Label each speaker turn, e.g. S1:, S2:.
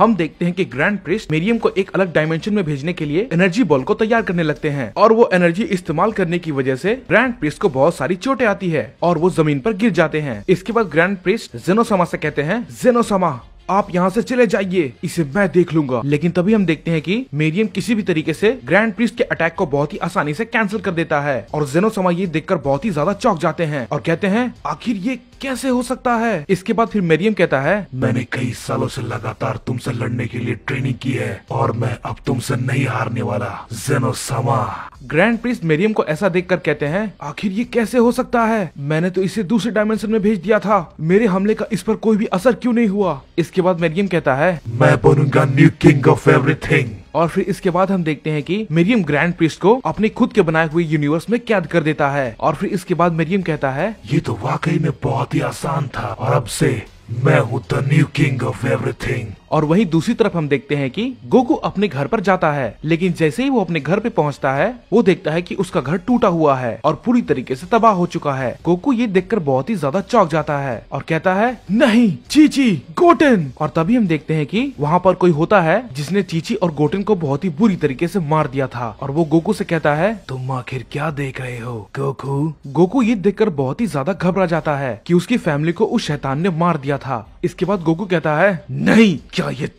S1: हम देखते हैं कि ग्रैंड प्रिस्ट मेरियम को एक अलग डायमेंशन में भेजने के लिए एनर्जी बॉल को तैयार करने लगते हैं और वो एनर्जी इस्तेमाल करने की वजह से ग्रैंड प्रिस्ट को बहुत सारी चोटें आती है और वो जमीन पर गिर जाते हैं इसके बाद ग्रैंड प्रिस्ट जेनोसमा से कहते हैं जेनोसमा आप यहाँ से चले जाइए इसे मैं देख लूंगा लेकिन तभी हम देखते हैं कि मेरियम किसी भी तरीके से ग्रैंड प्रिस्ट के अटैक को बहुत ही आसानी से कैंसिल कर देता है और जेनोसमा ये देखकर बहुत ही ज्यादा चौक जाते हैं और कहते हैं आखिर ये कैसे हो सकता है इसके बाद फिर मेरियम कहता है मैंने कई सालों से लगातार तुमसे लड़ने के लिए ट्रेनिंग की है और मैं अब तुमसे नहीं हारने वाला समा ग्रैंड प्रिंस मेरियम को ऐसा देखकर कहते हैं आखिर ये कैसे हो सकता है मैंने तो इसे दूसरे डायमेंशन में भेज दिया था मेरे हमले का इस पर कोई भी असर क्यों नहीं हुआ इसके बाद मेरियम कहता है मैं बनूंगा न्यू किंग ऑफ एवरीथिंग और फिर इसके बाद हम देखते हैं कि मेरियम ग्रैंड प्रिस्ट को अपने खुद के बनाए हुए यूनिवर्स में कैद कर देता है और फिर इसके बाद मेरियम कहता है ये तो वाकई में बहुत ही आसान था और अब से मैं हूँ the new king of everything और वहीं दूसरी तरफ हम देखते हैं कि गोकू अपने घर पर जाता है लेकिन जैसे ही वो अपने घर पे पहुंचता है वो देखता है कि उसका घर टूटा हुआ है और पूरी तरीके से तबाह हो चुका है गोकू ये देखकर बहुत ही ज्यादा चौक जाता है और कहता है नहीं चीची गोटन और तभी हम देखते हैं की वहाँ पर कोई होता है जिसने चीची और गोटन को बहुत ही बुरी तरीके ऐसी मार दिया था और वो गोकू ऐसी कहता है तुम आखिर क्या देख रहे हो गोकू गोकू ये देख बहुत ही ज्यादा घबरा जाता है की उसकी फैमिली को उस शैतान ने मार दिया किया था इसके बाद गोकू कहता है नहीं क्या ये